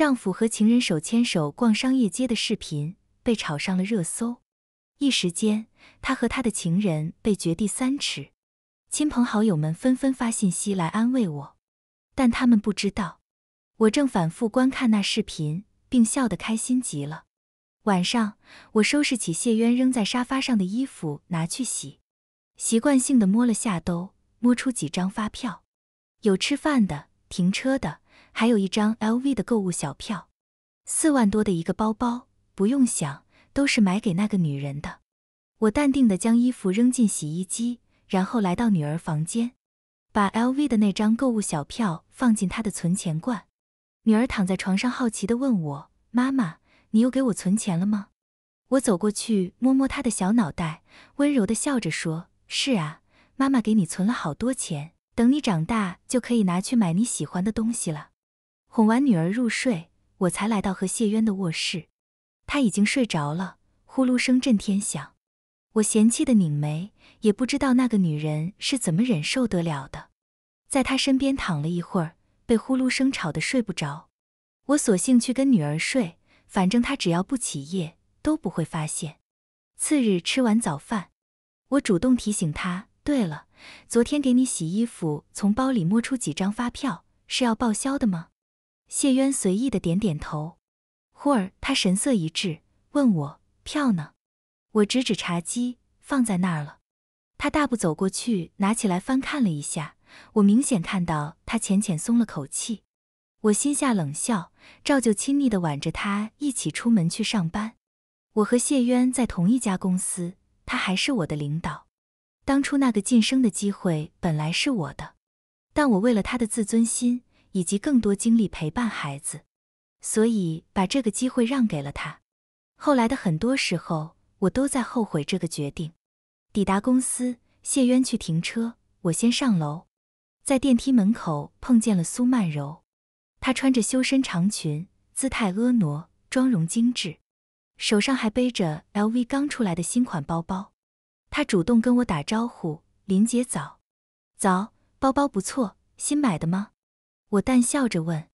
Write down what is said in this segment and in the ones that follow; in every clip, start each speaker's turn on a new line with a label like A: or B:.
A: 丈夫和情人手牵手逛商业街的视频被炒上了热搜，一时间，她和她的情人被掘地三尺，亲朋好友们纷纷发信息来安慰我，但他们不知道，我正反复观看那视频，并笑得开心极了。晚上，我收拾起谢渊扔在沙发上的衣服拿去洗，习惯性的摸了下兜，摸出几张发票，有吃饭的，停车的。还有一张 LV 的购物小票，四万多的一个包包，不用想，都是买给那个女人的。我淡定的将衣服扔进洗衣机，然后来到女儿房间，把 LV 的那张购物小票放进她的存钱罐。女儿躺在床上，好奇的问我：“妈妈，你又给我存钱了吗？”我走过去摸摸她的小脑袋，温柔的笑着说：“是啊，妈妈给你存了好多钱，等你长大就可以拿去买你喜欢的东西了。”哄完女儿入睡，我才来到和谢渊的卧室，他已经睡着了，呼噜声震天响。我嫌弃的拧眉，也不知道那个女人是怎么忍受得了的。在他身边躺了一会儿，被呼噜声吵得睡不着，我索性去跟女儿睡，反正她只要不起夜都不会发现。次日吃完早饭，我主动提醒她：“对了，昨天给你洗衣服，从包里摸出几张发票，是要报销的吗？”谢渊随意的点点头，忽而他神色一滞，问我票呢？我指指茶几，放在那儿了。他大步走过去，拿起来翻看了一下。我明显看到他浅浅松了口气。我心下冷笑，照旧亲昵的挽着他一起出门去上班。我和谢渊在同一家公司，他还是我的领导。当初那个晋升的机会本来是我的，但我为了他的自尊心。以及更多精力陪伴孩子，所以把这个机会让给了他。后来的很多时候，我都在后悔这个决定。抵达公司，谢渊去停车，我先上楼，在电梯门口碰见了苏曼柔。她穿着修身长裙，姿态婀娜，妆容精致，手上还背着 LV 刚出来的新款包包。她主动跟我打招呼：“林姐早，早，包包不错，新买的吗？”我淡笑着问，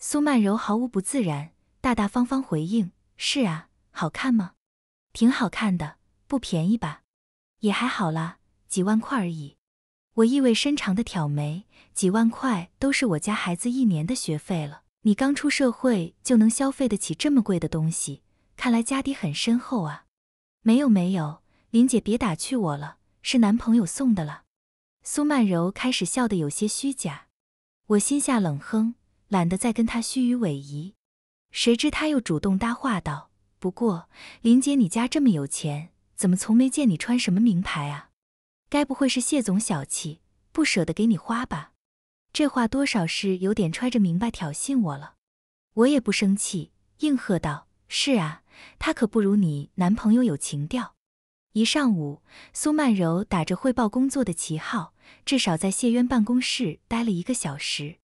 A: 苏曼柔毫无不自然，大大方方回应：“是啊，好看吗？挺好看的，不便宜吧？也还好啦，几万块而已。”我意味深长的挑眉：“几万块都是我家孩子一年的学费了，你刚出社会就能消费得起这么贵的东西，看来家底很深厚啊。”“没有没有，林姐别打趣我了，是男朋友送的了。”苏曼柔开始笑得有些虚假。我心下冷哼，懒得再跟他虚与委蛇。谁知他又主动搭话道：“不过林姐，你家这么有钱，怎么从没见你穿什么名牌啊？该不会是谢总小气，不舍得给你花吧？”这话多少是有点揣着明白挑衅我了。我也不生气，应和道：“是啊，他可不如你男朋友有情调。”一上午，苏曼柔打着汇报工作的旗号，至少在谢渊办公室待了一个小时。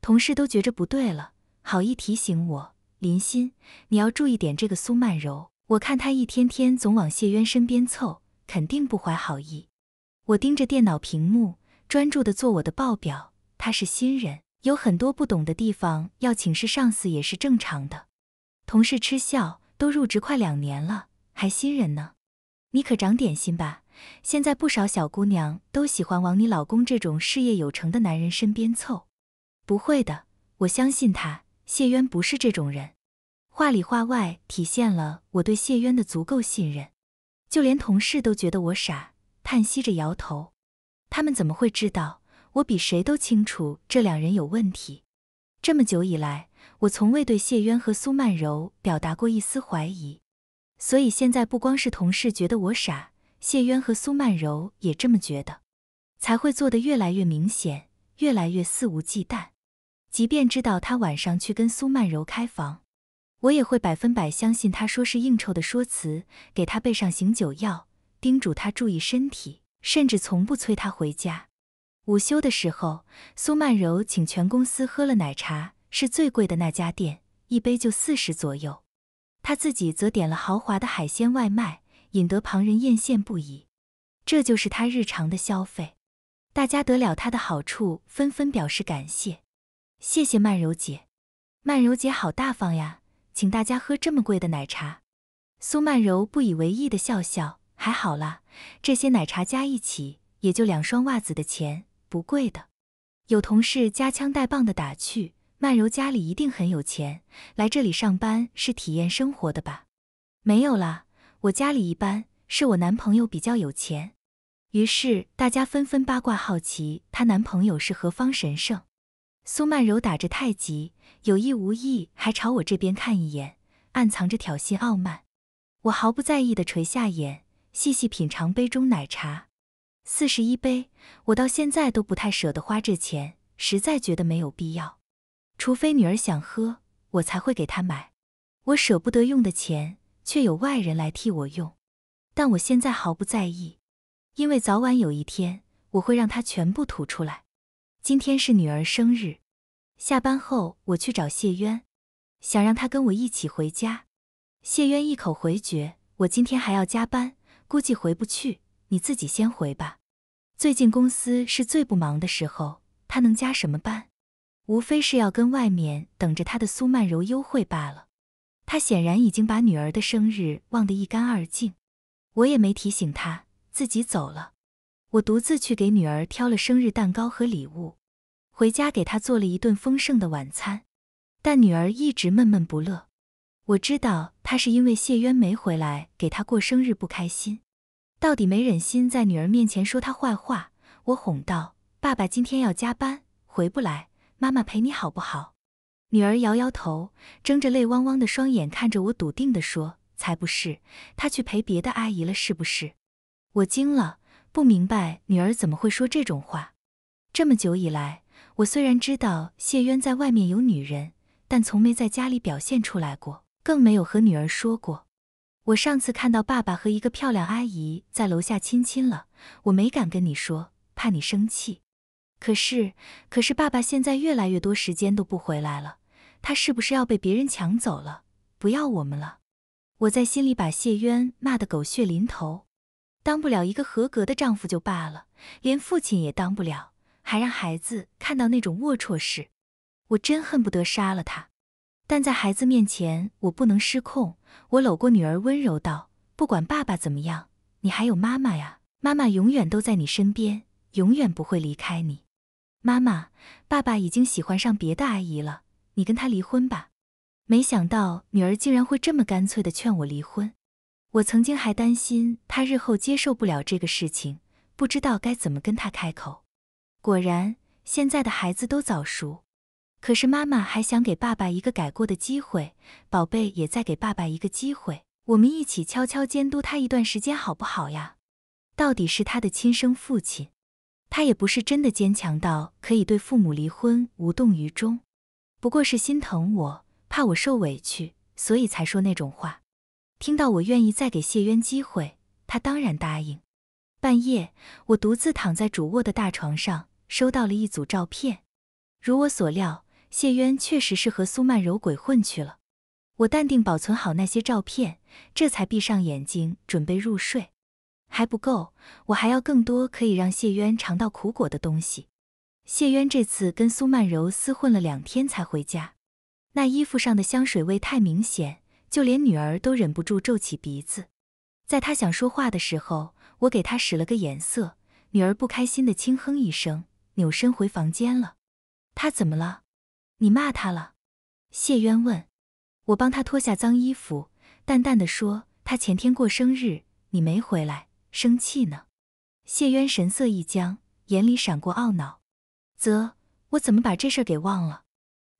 A: 同事都觉着不对了，好意提醒我：“林欣，你要注意点这个苏曼柔，我看她一天天总往谢渊身边凑，肯定不怀好意。”我盯着电脑屏幕，专注的做我的报表。她是新人，有很多不懂的地方，要请示上司也是正常的。同事嗤笑：“都入职快两年了，还新人呢？”你可长点心吧！现在不少小姑娘都喜欢往你老公这种事业有成的男人身边凑。不会的，我相信他，谢渊不是这种人。话里话外体现了我对谢渊的足够信任。就连同事都觉得我傻，叹息着摇头。他们怎么会知道？我比谁都清楚这两人有问题。这么久以来，我从未对谢渊和苏曼柔表达过一丝怀疑。所以现在不光是同事觉得我傻，谢渊和苏曼柔也这么觉得，才会做的越来越明显，越来越肆无忌惮。即便知道他晚上去跟苏曼柔开房，我也会百分百相信他说是应酬的说辞，给他备上醒酒药，叮嘱他注意身体，甚至从不催他回家。午休的时候，苏曼柔请全公司喝了奶茶，是最贵的那家店，一杯就四十左右。他自己则点了豪华的海鲜外卖，引得旁人艳羡不已。这就是他日常的消费。大家得了他的好处，纷纷表示感谢。谢谢曼柔姐，曼柔姐好大方呀，请大家喝这么贵的奶茶。苏曼柔不以为意的笑笑，还好啦，这些奶茶加一起也就两双袜子的钱，不贵的。有同事夹枪带棒的打趣。曼柔家里一定很有钱，来这里上班是体验生活的吧？没有啦，我家里一般，是我男朋友比较有钱。于是大家纷纷八卦好奇她男朋友是何方神圣。苏曼柔打着太极，有意无意还朝我这边看一眼，暗藏着挑衅傲慢。我毫不在意地垂下眼，细细品尝杯中奶茶。四十一杯，我到现在都不太舍得花这钱，实在觉得没有必要。除非女儿想喝，我才会给她买。我舍不得用的钱，却有外人来替我用。但我现在毫不在意，因为早晚有一天，我会让她全部吐出来。今天是女儿生日，下班后我去找谢渊，想让他跟我一起回家。谢渊一口回绝，我今天还要加班，估计回不去，你自己先回吧。最近公司是最不忙的时候，他能加什么班？无非是要跟外面等着他的苏曼柔幽会罢了，他显然已经把女儿的生日忘得一干二净。我也没提醒他，自己走了。我独自去给女儿挑了生日蛋糕和礼物，回家给她做了一顿丰盛的晚餐。但女儿一直闷闷不乐。我知道她是因为谢渊没回来给她过生日不开心。到底没忍心在女儿面前说她坏话，我哄道：“爸爸今天要加班，回不来。”妈妈陪你好不好？女儿摇摇头，睁着泪汪汪的双眼看着我，笃定地说：“才不是，她去陪别的阿姨了，是不是？”我惊了，不明白女儿怎么会说这种话。这么久以来，我虽然知道谢渊在外面有女人，但从没在家里表现出来过，更没有和女儿说过。我上次看到爸爸和一个漂亮阿姨在楼下亲亲了，我没敢跟你说，怕你生气。可是，可是爸爸现在越来越多时间都不回来了，他是不是要被别人抢走了，不要我们了？我在心里把谢渊骂得狗血淋头，当不了一个合格的丈夫就罢了，连父亲也当不了，还让孩子看到那种龌龊事，我真恨不得杀了他。但在孩子面前，我不能失控。我搂过女儿，温柔道：“不管爸爸怎么样，你还有妈妈呀，妈妈永远都在你身边，永远不会离开你。”妈妈，爸爸已经喜欢上别的阿姨了，你跟他离婚吧。没想到女儿竟然会这么干脆的劝我离婚。我曾经还担心她日后接受不了这个事情，不知道该怎么跟她开口。果然，现在的孩子都早熟。可是妈妈还想给爸爸一个改过的机会，宝贝也在给爸爸一个机会，我们一起悄悄监督他一段时间好不好呀？到底是他的亲生父亲。他也不是真的坚强到可以对父母离婚无动于衷，不过是心疼我，怕我受委屈，所以才说那种话。听到我愿意再给谢渊机会，他当然答应。半夜，我独自躺在主卧的大床上，收到了一组照片。如我所料，谢渊确实是和苏曼柔鬼混去了。我淡定保存好那些照片，这才闭上眼睛准备入睡。还不够，我还要更多可以让谢渊尝到苦果的东西。谢渊这次跟苏曼柔厮混了两天才回家，那衣服上的香水味太明显，就连女儿都忍不住皱起鼻子。在他想说话的时候，我给他使了个眼色，女儿不开心的轻哼一声，扭身回房间了。他怎么了？你骂他了？谢渊问。我帮他脱下脏衣服，淡淡的说：“他前天过生日，你没回来。”生气呢？谢渊神色一僵，眼里闪过懊恼。啧，我怎么把这事给忘了？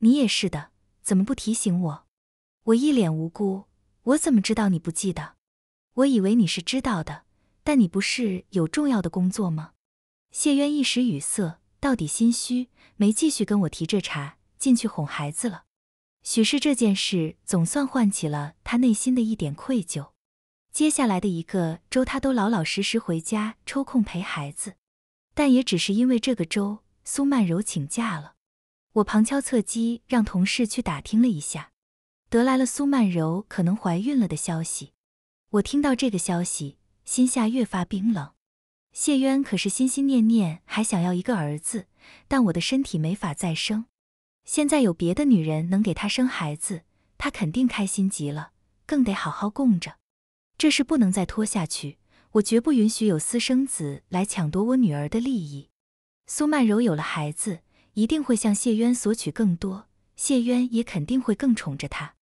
A: 你也是的，怎么不提醒我？我一脸无辜，我怎么知道你不记得？我以为你是知道的，但你不是有重要的工作吗？谢渊一时语塞，到底心虚，没继续跟我提这茬，进去哄孩子了。许是这件事，总算唤起了他内心的一点愧疚。接下来的一个周，他都老老实实回家抽空陪孩子，但也只是因为这个周，苏曼柔请假了。我旁敲侧击让同事去打听了一下，得来了苏曼柔可能怀孕了的消息。我听到这个消息，心下越发冰冷。谢渊可是心心念念还想要一个儿子，但我的身体没法再生，现在有别的女人能给他生孩子，他肯定开心极了，更得好好供着。这事不能再拖下去，我绝不允许有私生子来抢夺我女儿的利益。苏曼柔有了孩子，一定会向谢渊索取更多，谢渊也肯定会更宠着她。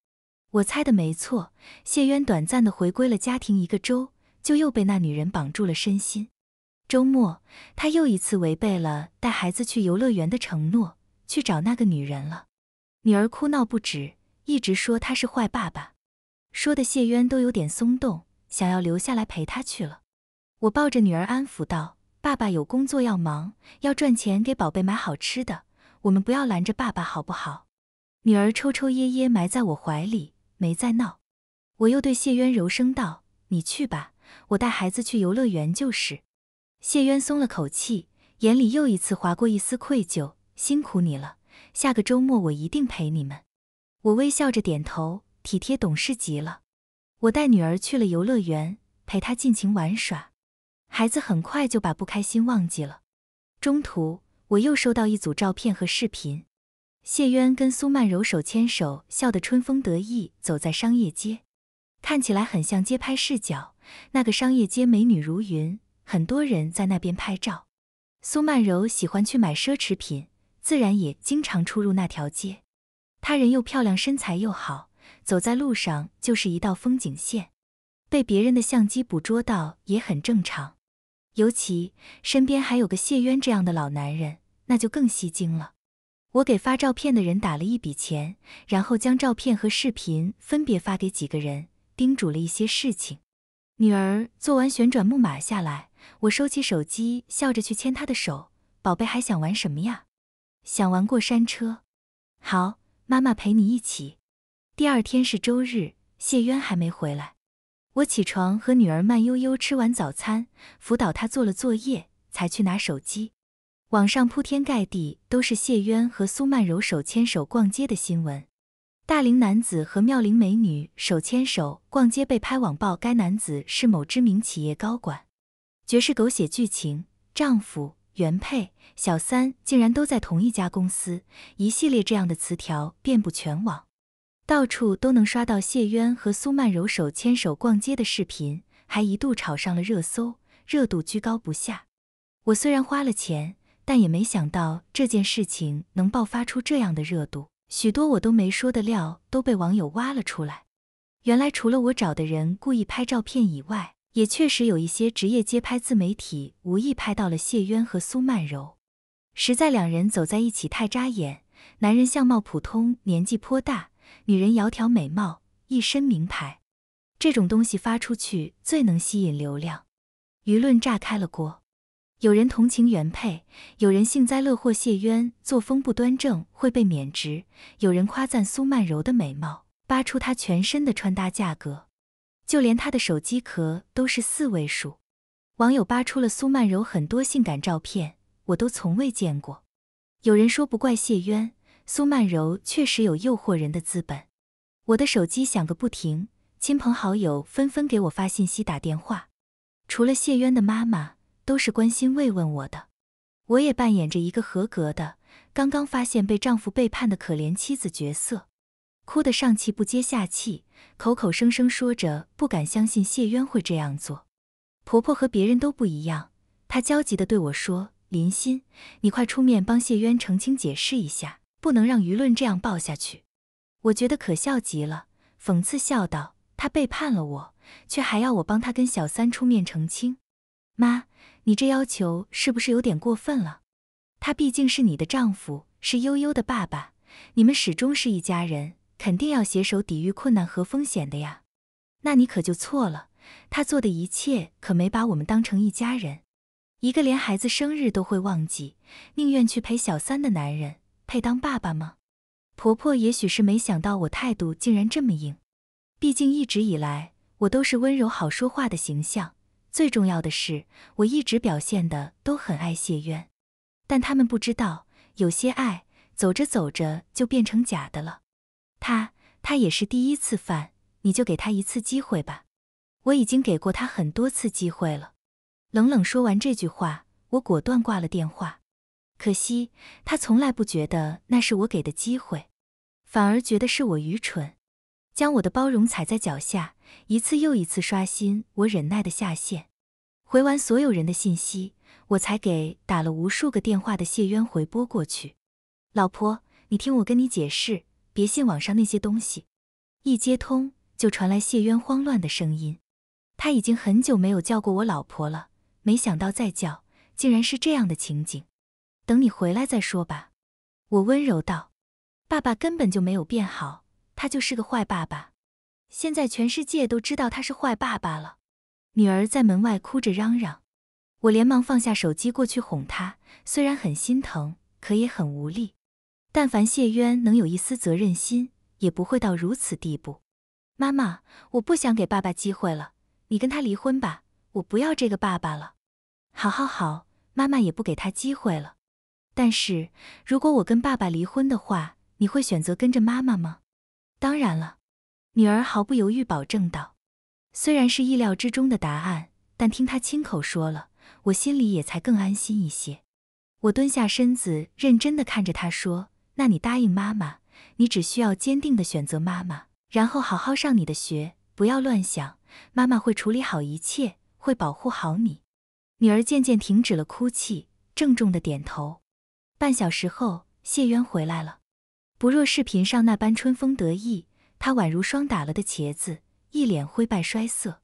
A: 我猜的没错，谢渊短暂的回归了家庭一个周，就又被那女人绑住了身心。周末，他又一次违背了带孩子去游乐园的承诺，去找那个女人了。女儿哭闹不止，一直说他是坏爸爸。说的谢渊都有点松动，想要留下来陪他去了。我抱着女儿安抚道：“爸爸有工作要忙，要赚钱给宝贝买好吃的，我们不要拦着爸爸好不好？”女儿抽抽噎噎埋在我怀里，没再闹。我又对谢渊柔声道：“你去吧，我带孩子去游乐园就是。”谢渊松了口气，眼里又一次划过一丝愧疚：“辛苦你了，下个周末我一定陪你们。”我微笑着点头。体贴懂事极了，我带女儿去了游乐园，陪她尽情玩耍。孩子很快就把不开心忘记了。中途我又收到一组照片和视频，谢渊跟苏曼柔手牵手，笑得春风得意，走在商业街，看起来很像街拍视角。那个商业街美女如云，很多人在那边拍照。苏曼柔喜欢去买奢侈品，自然也经常出入那条街。她人又漂亮，身材又好。走在路上就是一道风景线，被别人的相机捕捉到也很正常。尤其身边还有个谢渊这样的老男人，那就更吸睛了。我给发照片的人打了一笔钱，然后将照片和视频分别发给几个人，叮嘱了一些事情。女儿做完旋转木马下来，我收起手机，笑着去牵她的手：“宝贝，还想玩什么呀？”“想玩过山车。”“好，妈妈陪你一起。”第二天是周日，谢渊还没回来。我起床和女儿慢悠悠吃完早餐，辅导她做了作业，才去拿手机。网上铺天盖地都是谢渊和苏曼柔手牵手逛街的新闻。大龄男子和妙龄美女手牵手逛街被拍网曝，该男子是某知名企业高管。绝世狗血剧情，丈夫、原配、小三竟然都在同一家公司，一系列这样的词条遍布全网。到处都能刷到谢渊和苏曼柔手牵手逛街的视频，还一度炒上了热搜，热度居高不下。我虽然花了钱，但也没想到这件事情能爆发出这样的热度，许多我都没说的料都被网友挖了出来。原来除了我找的人故意拍照片以外，也确实有一些职业街拍自媒体无意拍到了谢渊和苏曼柔，实在两人走在一起太扎眼。男人相貌普通，年纪颇大。女人窈窕美貌，一身名牌，这种东西发出去最能吸引流量。舆论炸开了锅，有人同情原配，有人幸灾乐祸，谢渊作风不端正会被免职，有人夸赞苏曼柔的美貌，扒出她全身的穿搭价格，就连她的手机壳都是四位数。网友扒出了苏曼柔很多性感照片，我都从未见过。有人说不怪谢渊。苏曼柔确实有诱惑人的资本。我的手机响个不停，亲朋好友纷纷给我发信息、打电话。除了谢渊的妈妈，都是关心慰问我的。我也扮演着一个合格的刚刚发现被丈夫背叛的可怜妻子角色，哭得上气不接下气，口口声声说着不敢相信谢渊会这样做。婆婆和别人都不一样，她焦急地对我说：“林欣，你快出面帮谢渊澄清解释一下。”不能让舆论这样爆下去，我觉得可笑极了，讽刺笑道：“他背叛了我，却还要我帮他跟小三出面澄清。”妈，你这要求是不是有点过分了？他毕竟是你的丈夫，是悠悠的爸爸，你们始终是一家人，肯定要携手抵御困难和风险的呀。那你可就错了，他做的一切可没把我们当成一家人。一个连孩子生日都会忘记，宁愿去陪小三的男人。配当爸爸吗？婆婆也许是没想到我态度竟然这么硬，毕竟一直以来我都是温柔好说话的形象。最重要的是，我一直表现的都很爱谢渊，但他们不知道，有些爱走着走着就变成假的了。他，他也是第一次犯，你就给他一次机会吧。我已经给过他很多次机会了。冷冷说完这句话，我果断挂了电话。可惜，他从来不觉得那是我给的机会，反而觉得是我愚蠢，将我的包容踩在脚下，一次又一次刷新我忍耐的下限。回完所有人的信息，我才给打了无数个电话的谢渊回拨过去。老婆，你听我跟你解释，别信网上那些东西。一接通，就传来谢渊慌乱的声音。他已经很久没有叫过我老婆了，没想到再叫，竟然是这样的情景。等你回来再说吧，我温柔道。爸爸根本就没有变好，他就是个坏爸爸。现在全世界都知道他是坏爸爸了。女儿在门外哭着嚷嚷，我连忙放下手机过去哄她。虽然很心疼，可也很无力。但凡谢渊能有一丝责任心，也不会到如此地步。妈妈，我不想给爸爸机会了，你跟他离婚吧，我不要这个爸爸了。好，好，好，妈妈也不给他机会了。但是，如果我跟爸爸离婚的话，你会选择跟着妈妈吗？当然了，女儿毫不犹豫保证道。虽然是意料之中的答案，但听她亲口说了，我心里也才更安心一些。我蹲下身子，认真的看着她说：“那你答应妈妈，你只需要坚定的选择妈妈，然后好好上你的学，不要乱想，妈妈会处理好一切，会保护好你。”女儿渐渐停止了哭泣，郑重的点头。半小时后，谢渊回来了，不若视频上那般春风得意，他宛如霜打了的茄子，一脸灰败衰色。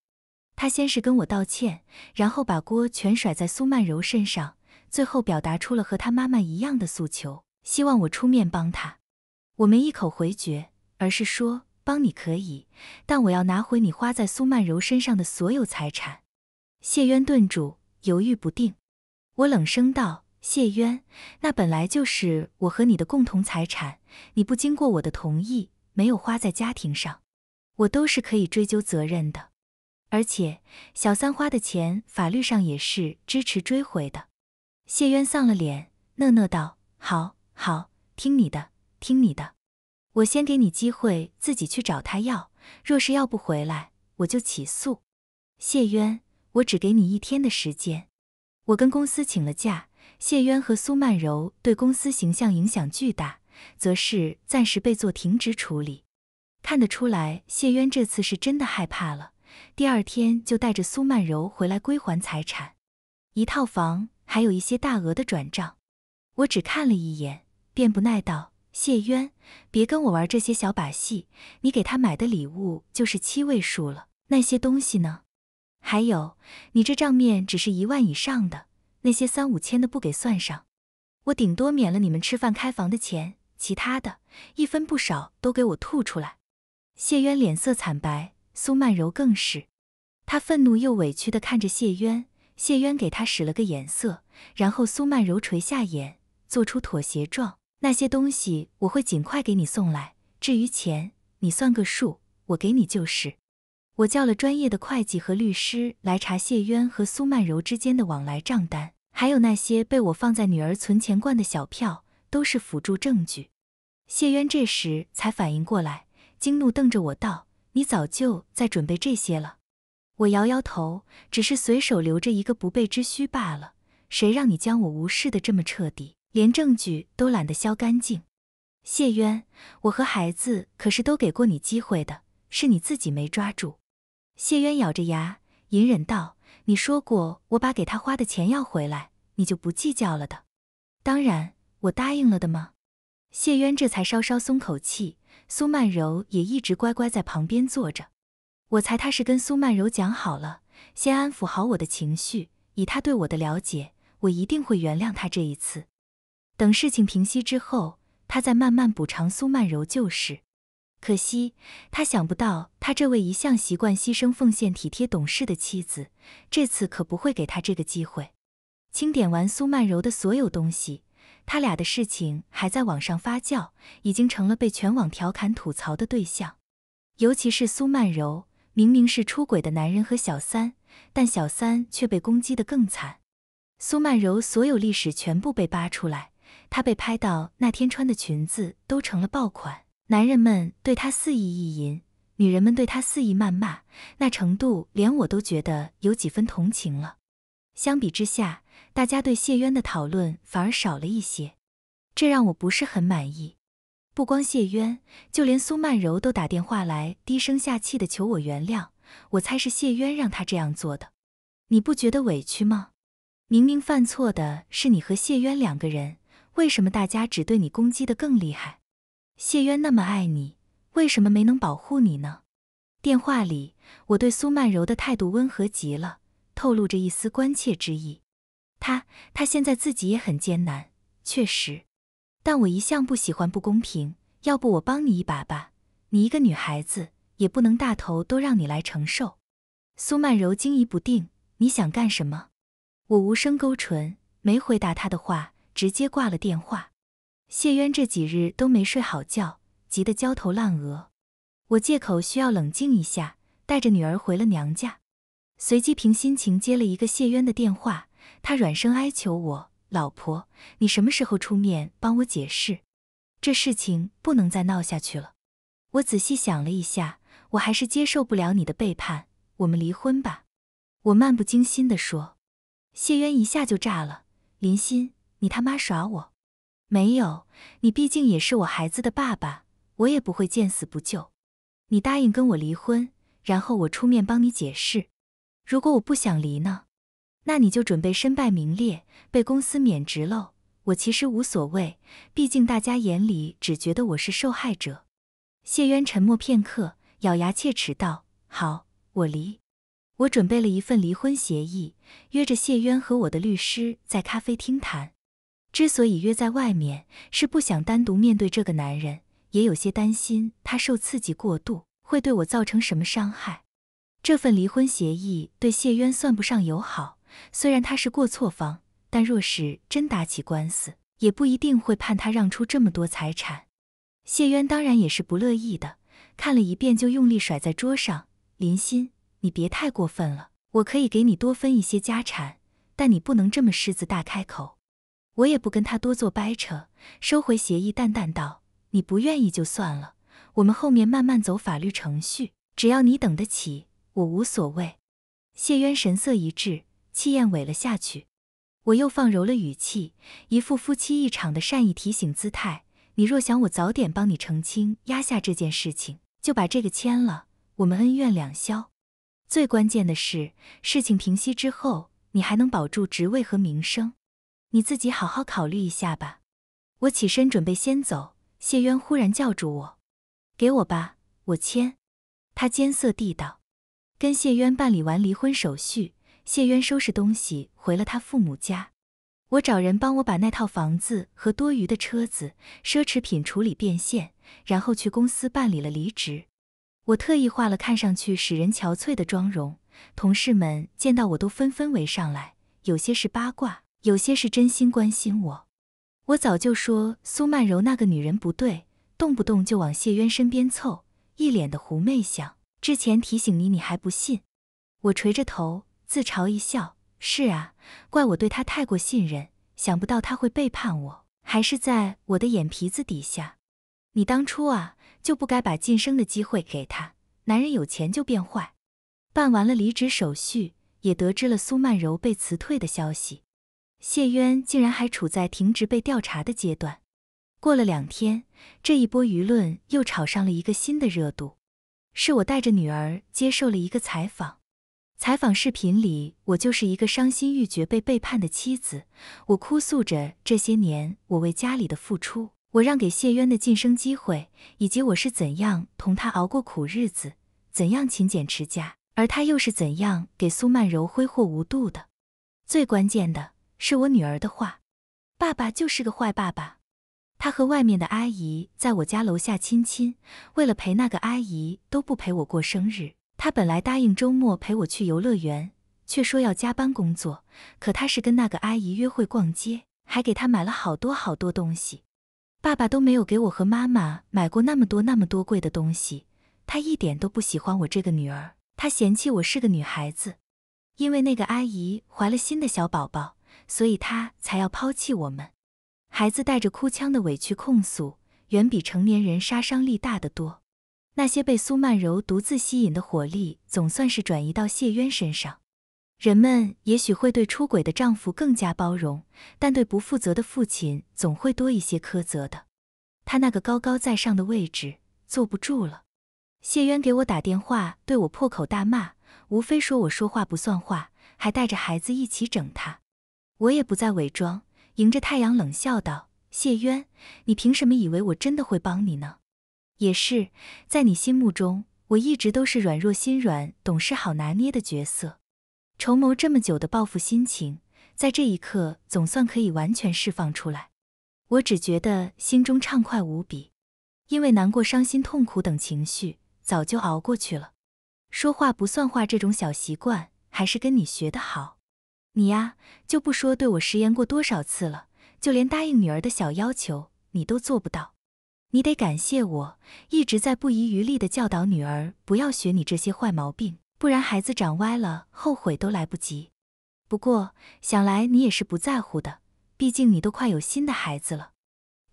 A: 他先是跟我道歉，然后把锅全甩在苏曼柔身上，最后表达出了和他妈妈一样的诉求，希望我出面帮他。我没一口回绝，而是说帮你可以，但我要拿回你花在苏曼柔身上的所有财产。谢渊顿住，犹豫不定。我冷声道。谢渊，那本来就是我和你的共同财产，你不经过我的同意，没有花在家庭上，我都是可以追究责任的。而且小三花的钱，法律上也是支持追回的。谢渊丧了脸，讷讷道：“好好听你的，听你的。我先给你机会自己去找他要，若是要不回来，我就起诉。”谢渊，我只给你一天的时间，我跟公司请了假。谢渊和苏曼柔对公司形象影响巨大，则是暂时被做停职处理。看得出来，谢渊这次是真的害怕了。第二天就带着苏曼柔回来归还财产，一套房，还有一些大额的转账。我只看了一眼，便不耐道：“谢渊，别跟我玩这些小把戏。你给他买的礼物就是七位数了。那些东西呢？还有，你这账面只是一万以上的。”那些三五千的不给算上，我顶多免了你们吃饭开房的钱，其他的一分不少都给我吐出来。谢渊脸色惨白，苏曼柔更是，他愤怒又委屈地看着谢渊。谢渊给他使了个眼色，然后苏曼柔垂下眼，做出妥协状。那些东西我会尽快给你送来，至于钱，你算个数，我给你就是。我叫了专业的会计和律师来查谢渊和苏曼柔之间的往来账单，还有那些被我放在女儿存钱罐的小票，都是辅助证据。谢渊这时才反应过来，惊怒瞪着我道：“你早就在准备这些了？”我摇摇头，只是随手留着一个不备之需罢了。谁让你将我无视的这么彻底，连证据都懒得消干净？谢渊，我和孩子可是都给过你机会的，是你自己没抓住。谢渊咬着牙隐忍道：“你说过，我把给他花的钱要回来，你就不计较了的。当然，我答应了的吗？”谢渊这才稍稍松口气。苏曼柔也一直乖乖在旁边坐着。我猜他是跟苏曼柔讲好了，先安抚好我的情绪。以他对我的了解，我一定会原谅他这一次。等事情平息之后，他再慢慢补偿苏曼柔就是。可惜，他想不到，他这位一向习惯牺牲、奉献、体贴、懂事的妻子，这次可不会给他这个机会。清点完苏曼柔的所有东西，他俩的事情还在网上发酵，已经成了被全网调侃、吐槽的对象。尤其是苏曼柔，明明是出轨的男人和小三，但小三却被攻击得更惨。苏曼柔所有历史全部被扒出来，她被拍到那天穿的裙子都成了爆款。男人们对他肆意意淫，女人们对他肆意谩骂，那程度连我都觉得有几分同情了。相比之下，大家对谢渊的讨论反而少了一些，这让我不是很满意。不光谢渊，就连苏曼柔都打电话来，低声下气的求我原谅。我猜是谢渊让他这样做的。你不觉得委屈吗？明明犯错的是你和谢渊两个人，为什么大家只对你攻击的更厉害？谢渊那么爱你，为什么没能保护你呢？电话里，我对苏曼柔的态度温和极了，透露着一丝关切之意。他他现在自己也很艰难，确实。但我一向不喜欢不公平，要不我帮你一把吧？你一个女孩子，也不能大头都让你来承受。苏曼柔惊疑不定，你想干什么？我无声勾唇，没回答他的话，直接挂了电话。谢渊这几日都没睡好觉，急得焦头烂额。我借口需要冷静一下，带着女儿回了娘家。随即，凭心情接了一个谢渊的电话，他软声哀求我：“老婆，你什么时候出面帮我解释？这事情不能再闹下去了。”我仔细想了一下，我还是接受不了你的背叛，我们离婚吧。我漫不经心地说。谢渊一下就炸了：“林欣，你他妈耍我！”没有，你毕竟也是我孩子的爸爸，我也不会见死不救。你答应跟我离婚，然后我出面帮你解释。如果我不想离呢？那你就准备身败名裂，被公司免职喽。我其实无所谓，毕竟大家眼里只觉得我是受害者。谢渊沉默片刻，咬牙切齿道：“好，我离。我准备了一份离婚协议，约着谢渊和我的律师在咖啡厅谈。”之所以约在外面，是不想单独面对这个男人，也有些担心他受刺激过度会对我造成什么伤害。这份离婚协议对谢渊算不上友好，虽然他是过错方，但若是真打起官司，也不一定会判他让出这么多财产。谢渊当然也是不乐意的，看了一遍就用力甩在桌上。林欣，你别太过分了，我可以给你多分一些家产，但你不能这么狮子大开口。我也不跟他多做掰扯，收回协议，淡淡道：“你不愿意就算了，我们后面慢慢走法律程序，只要你等得起，我无所谓。”谢渊神色一滞，气焰萎了下去。我又放柔了语气，一副夫妻一场的善意提醒姿态：“你若想我早点帮你澄清、压下这件事情，就把这个签了，我们恩怨两消。最关键的是，事情平息之后，你还能保住职位和名声。”你自己好好考虑一下吧。我起身准备先走，谢渊忽然叫住我：“给我吧，我签。”他艰涩地道。跟谢渊办理完离婚手续，谢渊收拾东西回了他父母家。我找人帮我把那套房子和多余的车子、奢侈品处理变现，然后去公司办理了离职。我特意画了看上去使人憔悴的妆容，同事们见到我都纷纷围上来，有些是八卦。有些是真心关心我，我早就说苏曼柔那个女人不对，动不动就往谢渊身边凑，一脸的狐媚相。之前提醒你，你还不信。我垂着头自嘲一笑：“是啊，怪我对她太过信任，想不到她会背叛我，还是在我的眼皮子底下。”你当初啊，就不该把晋升的机会给她。男人有钱就变坏。办完了离职手续，也得知了苏曼柔被辞退的消息。谢渊竟然还处在停职被调查的阶段，过了两天，这一波舆论又炒上了一个新的热度。是我带着女儿接受了一个采访，采访视频里，我就是一个伤心欲绝被背叛的妻子，我哭诉着这些年我为家里的付出，我让给谢渊的晋升机会，以及我是怎样同他熬过苦日子，怎样勤俭持家，而他又是怎样给苏曼柔挥霍无度的。最关键的。是我女儿的话，爸爸就是个坏爸爸。他和外面的阿姨在我家楼下亲亲，为了陪那个阿姨都不陪我过生日。他本来答应周末陪我去游乐园，却说要加班工作。可他是跟那个阿姨约会逛街，还给她买了好多好多东西。爸爸都没有给我和妈妈买过那么多那么多贵的东西。他一点都不喜欢我这个女儿，他嫌弃我是个女孩子，因为那个阿姨怀了新的小宝宝。所以他才要抛弃我们。孩子带着哭腔的委屈控诉，远比成年人杀伤力大得多。那些被苏曼柔独自吸引的火力，总算是转移到谢渊身上。人们也许会对出轨的丈夫更加包容，但对不负责的父亲，总会多一些苛责的。他那个高高在上的位置坐不住了。谢渊给我打电话，对我破口大骂，无非说我说话不算话，还带着孩子一起整他。我也不再伪装，迎着太阳冷笑道：“谢渊，你凭什么以为我真的会帮你呢？也是，在你心目中，我一直都是软弱心软、懂事好拿捏的角色。筹谋这么久的报复心情，在这一刻总算可以完全释放出来，我只觉得心中畅快无比，因为难过、伤心、痛苦等情绪早就熬过去了。说话不算话这种小习惯，还是跟你学的好。”你呀，就不说对我食言过多少次了，就连答应女儿的小要求，你都做不到。你得感谢我，一直在不遗余力的教导女儿，不要学你这些坏毛病，不然孩子长歪了，后悔都来不及。不过想来你也是不在乎的，毕竟你都快有新的孩子了。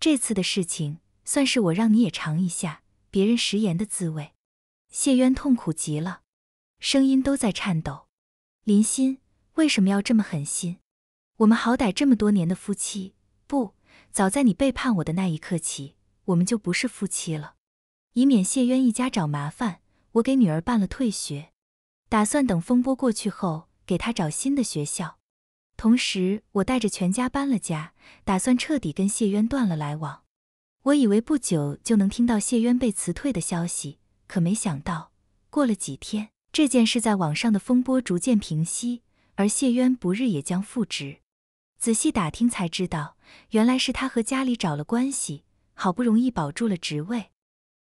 A: 这次的事情算是我让你也尝一下别人食言的滋味。谢渊痛苦极了，声音都在颤抖。林心。为什么要这么狠心？我们好歹这么多年的夫妻，不，早在你背叛我的那一刻起，我们就不是夫妻了。以免谢渊一家找麻烦，我给女儿办了退学，打算等风波过去后给她找新的学校。同时，我带着全家搬了家，打算彻底跟谢渊断了来往。我以为不久就能听到谢渊被辞退的消息，可没想到，过了几天，这件事在网上的风波逐渐平息。而谢渊不日也将复职，仔细打听才知道，原来是他和家里找了关系，好不容易保住了职位。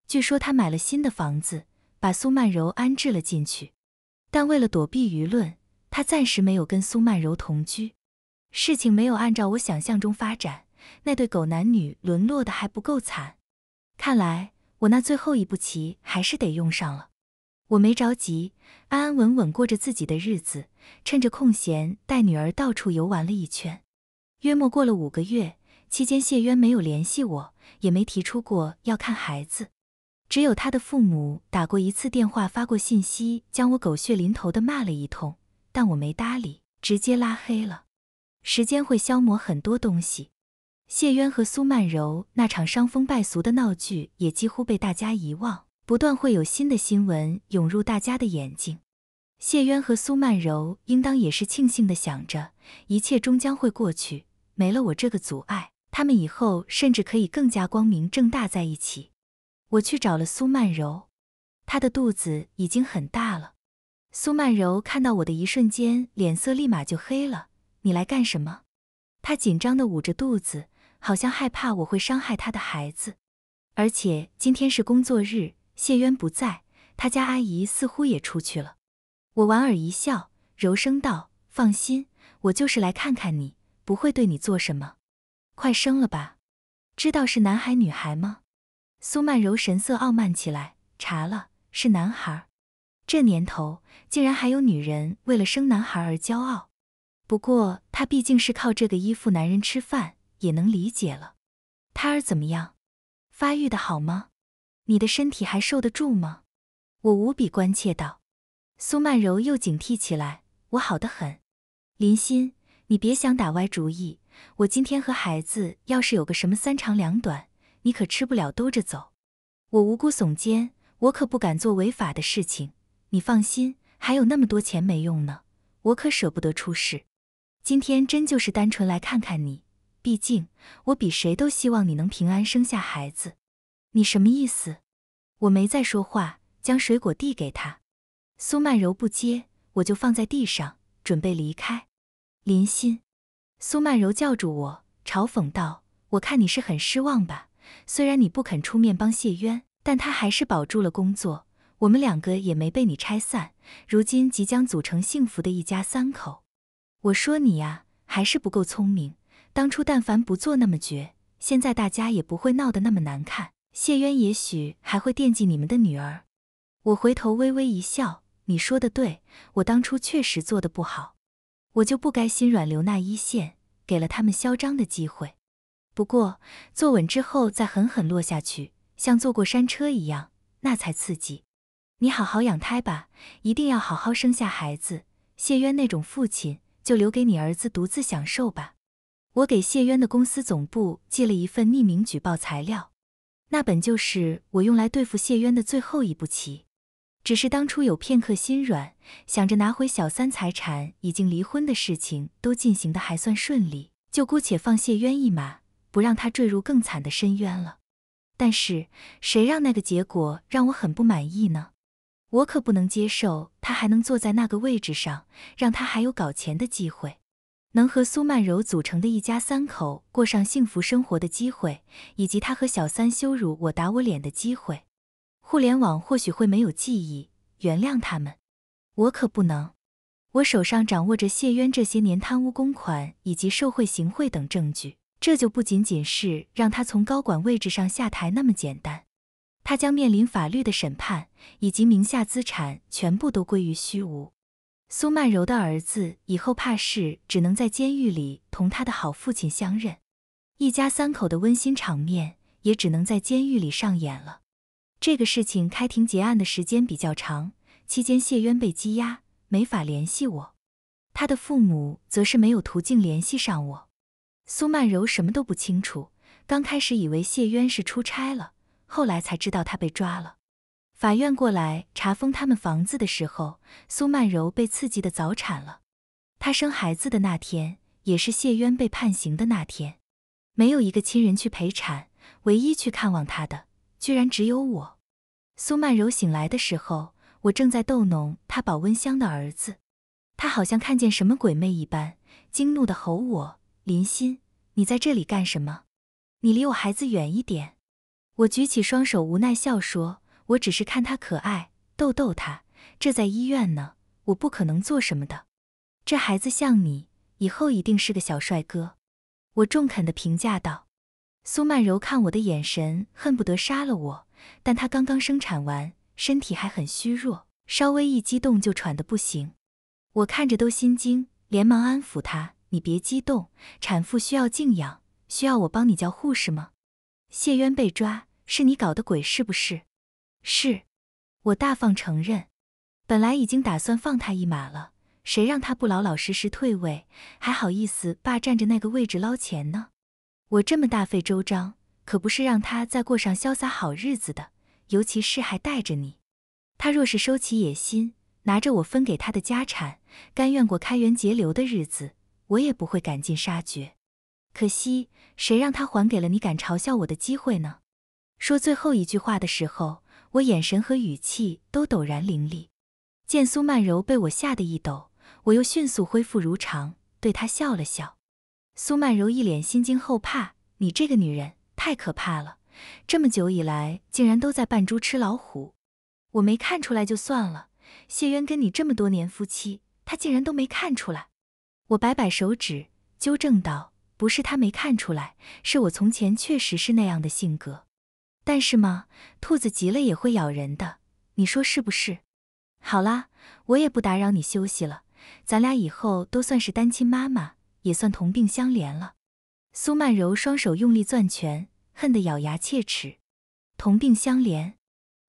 A: 据说他买了新的房子，把苏曼柔安置了进去，但为了躲避舆论，他暂时没有跟苏曼柔同居。事情没有按照我想象中发展，那对狗男女沦落的还不够惨。看来我那最后一步棋还是得用上了。我没着急，安安稳稳过着自己的日子。趁着空闲，带女儿到处游玩了一圈。约莫过了五个月，期间谢渊没有联系我，也没提出过要看孩子，只有他的父母打过一次电话，发过信息，将我狗血淋头的骂了一通，但我没搭理，直接拉黑了。时间会消磨很多东西，谢渊和苏曼柔那场伤风败俗的闹剧也几乎被大家遗忘，不断会有新的新闻涌入大家的眼睛。谢渊和苏曼柔应当也是庆幸的，想着一切终将会过去，没了我这个阻碍，他们以后甚至可以更加光明正大在一起。我去找了苏曼柔，她的肚子已经很大了。苏曼柔看到我的一瞬间，脸色立马就黑了。你来干什么？她紧张地捂着肚子，好像害怕我会伤害她的孩子。而且今天是工作日，谢渊不在，他家阿姨似乎也出去了。我莞尔一笑，柔声道：“放心，我就是来看看你，不会对你做什么。快生了吧，知道是男孩女孩吗？”苏曼柔神色傲慢起来：“查了，是男孩。这年头，竟然还有女人为了生男孩而骄傲。不过她毕竟是靠这个依附男人吃饭，也能理解了。胎儿怎么样？发育的好吗？你的身体还受得住吗？”我无比关切道。苏曼柔又警惕起来。我好的很，林心，你别想打歪主意。我今天和孩子要是有个什么三长两短，你可吃不了兜着走。我无辜耸肩，我可不敢做违法的事情。你放心，还有那么多钱没用呢，我可舍不得出事。今天真就是单纯来看看你，毕竟我比谁都希望你能平安生下孩子。你什么意思？我没再说话，将水果递给他。苏曼柔不接，我就放在地上，准备离开。林心，苏曼柔叫住我，嘲讽道：“我看你是很失望吧？虽然你不肯出面帮谢渊，但他还是保住了工作，我们两个也没被你拆散，如今即将组成幸福的一家三口。我说你呀，还是不够聪明。当初但凡不做那么绝，现在大家也不会闹得那么难看。谢渊也许还会惦记你们的女儿。”我回头微微一笑。你说的对，我当初确实做的不好，我就不该心软留那一线，给了他们嚣张的机会。不过坐稳之后再狠狠落下去，像坐过山车一样，那才刺激。你好好养胎吧，一定要好好生下孩子。谢渊那种父亲，就留给你儿子独自享受吧。我给谢渊的公司总部寄了一份匿名举报材料，那本就是我用来对付谢渊的最后一步棋。只是当初有片刻心软，想着拿回小三财产，已经离婚的事情都进行的还算顺利，就姑且放谢渊一马，不让他坠入更惨的深渊了。但是谁让那个结果让我很不满意呢？我可不能接受他还能坐在那个位置上，让他还有搞钱的机会，能和苏曼柔组成的一家三口过上幸福生活的机会，以及他和小三羞辱我、打我脸的机会。互联网或许会没有记忆，原谅他们，我可不能。我手上掌握着谢渊这些年贪污公款以及受贿行贿等证据，这就不仅仅是让他从高管位置上下台那么简单，他将面临法律的审判，以及名下资产全部都归于虚无。苏曼柔的儿子以后怕是只能在监狱里同他的好父亲相认，一家三口的温馨场面也只能在监狱里上演了。这个事情开庭结案的时间比较长，期间谢渊被羁押，没法联系我。他的父母则是没有途径联系上我。苏曼柔什么都不清楚，刚开始以为谢渊是出差了，后来才知道他被抓了。法院过来查封他们房子的时候，苏曼柔被刺激的早产了。她生孩子的那天，也是谢渊被判刑的那天，没有一个亲人去陪产，唯一去看望她的。居然只有我，苏曼柔醒来的时候，我正在逗弄她保温箱的儿子。他好像看见什么鬼魅一般，惊怒的吼我：“林欣，你在这里干什么？你离我孩子远一点！”我举起双手，无奈笑说：“我只是看他可爱，逗逗他。这在医院呢，我不可能做什么的。这孩子像你，以后一定是个小帅哥。”我中肯的评价道。苏曼柔看我的眼神恨不得杀了我，但她刚刚生产完，身体还很虚弱，稍微一激动就喘得不行。我看着都心惊，连忙安抚她：“你别激动，产妇需要静养。需要我帮你叫护士吗？”谢渊被抓，是你搞的鬼是不是？是，我大方承认。本来已经打算放他一马了，谁让他不老老实实退位，还好意思霸占着那个位置捞钱呢？我这么大费周章，可不是让他再过上潇洒好日子的，尤其是还带着你。他若是收起野心，拿着我分给他的家产，甘愿过开源节流的日子，我也不会赶尽杀绝。可惜，谁让他还给了你敢嘲笑我的机会呢？说最后一句话的时候，我眼神和语气都陡然凌厉。见苏曼柔被我吓得一抖，我又迅速恢复如常，对她笑了笑。苏曼柔一脸心惊后怕，你这个女人太可怕了，这么久以来竟然都在扮猪吃老虎。我没看出来就算了，谢渊跟你这么多年夫妻，他竟然都没看出来。我摆摆手指，纠正道：“不是他没看出来，是我从前确实是那样的性格。但是嘛，兔子急了也会咬人的，你说是不是？”好啦，我也不打扰你休息了，咱俩以后都算是单亲妈妈。也算同病相怜了。苏曼柔双手用力攥拳，恨得咬牙切齿。同病相怜？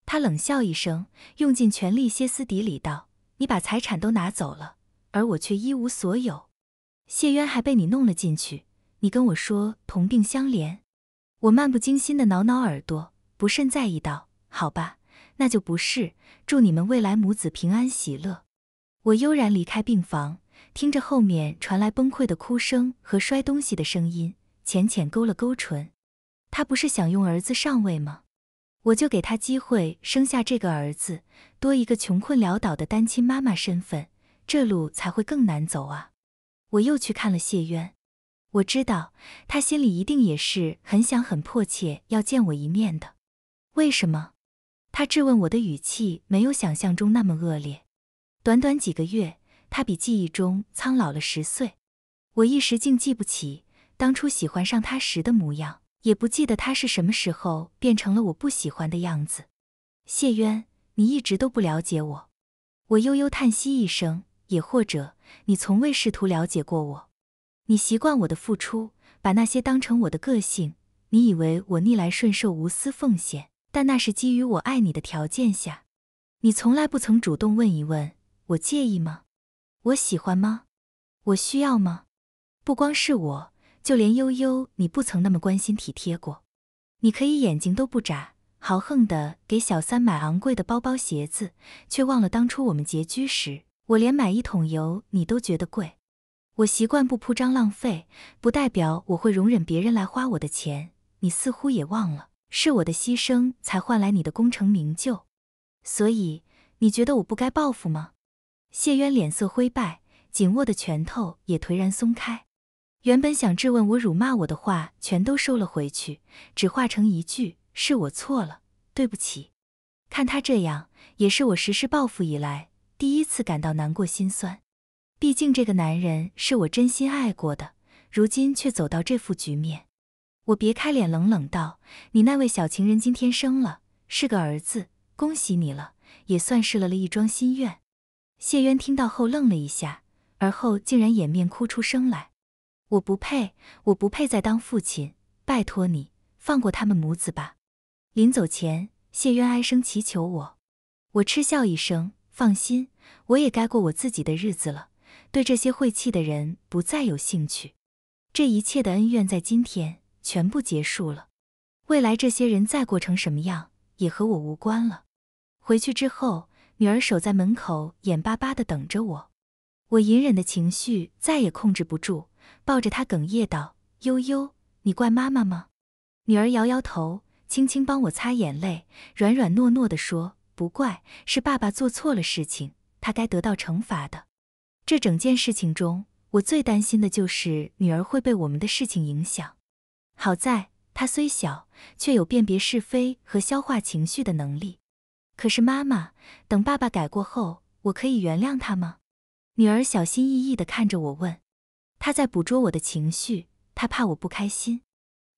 A: 她冷笑一声，用尽全力，歇斯底里道：“你把财产都拿走了，而我却一无所有。谢渊还被你弄了进去，你跟我说同病相怜？”我漫不经心的挠挠耳朵，不甚在意道：“好吧，那就不是。祝你们未来母子平安喜乐。”我悠然离开病房。听着后面传来崩溃的哭声和摔东西的声音，浅浅勾了勾唇。他不是想用儿子上位吗？我就给他机会生下这个儿子，多一个穷困潦倒的单亲妈妈身份，这路才会更难走啊！我又去看了谢渊，我知道他心里一定也是很想、很迫切要见我一面的。为什么？他质问我的语气没有想象中那么恶劣。短短几个月。他比记忆中苍老了十岁，我一时竟记不起当初喜欢上他时的模样，也不记得他是什么时候变成了我不喜欢的样子。谢渊，你一直都不了解我。我悠悠叹息一声，也或者你从未试图了解过我。你习惯我的付出，把那些当成我的个性。你以为我逆来顺受、无私奉献，但那是基于我爱你的条件下。你从来不曾主动问一问我介意吗？我喜欢吗？我需要吗？不光是我，就连悠悠，你不曾那么关心体贴过。你可以眼睛都不眨，豪横的给小三买昂贵的包包鞋子，却忘了当初我们拮据时，我连买一桶油你都觉得贵。我习惯不铺张浪费，不代表我会容忍别人来花我的钱。你似乎也忘了，是我的牺牲才换来你的功成名就。所以，你觉得我不该报复吗？谢渊脸色灰败，紧握的拳头也颓然松开，原本想质问我、辱骂我的话全都收了回去，只化成一句：“是我错了，对不起。”看他这样，也是我实施报复以来第一次感到难过心酸。毕竟这个男人是我真心爱过的，如今却走到这副局面。我别开脸，冷冷道：“你那位小情人今天生了，是个儿子，恭喜你了，也算是了了一桩心愿。”谢渊听到后愣了一下，而后竟然掩面哭出声来。我不配，我不配再当父亲。拜托你，放过他们母子吧。临走前，谢渊哀声祈求我。我嗤笑一声：“放心，我也该过我自己的日子了。对这些晦气的人，不再有兴趣。这一切的恩怨，在今天全部结束了。未来这些人再过成什么样，也和我无关了。回去之后。”女儿守在门口，眼巴巴地等着我。我隐忍的情绪再也控制不住，抱着她哽咽道：“悠悠，你怪妈妈吗？”女儿摇摇头，轻轻帮我擦眼泪，软软糯糯地说：“不怪，是爸爸做错了事情，他该得到惩罚的。”这整件事情中，我最担心的就是女儿会被我们的事情影响。好在她虽小，却有辨别是非和消化情绪的能力。可是妈妈，等爸爸改过后，我可以原谅他吗？女儿小心翼翼地看着我问，她在捕捉我的情绪，她怕我不开心。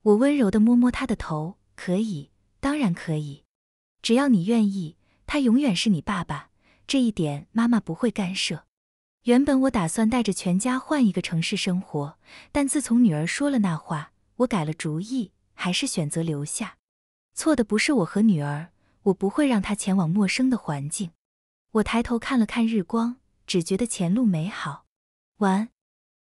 A: 我温柔地摸摸她的头，可以，当然可以，只要你愿意，他永远是你爸爸，这一点妈妈不会干涉。原本我打算带着全家换一个城市生活，但自从女儿说了那话，我改了主意，还是选择留下。错的不是我和女儿。我不会让他前往陌生的环境。我抬头看了看日光，只觉得前路美好。晚。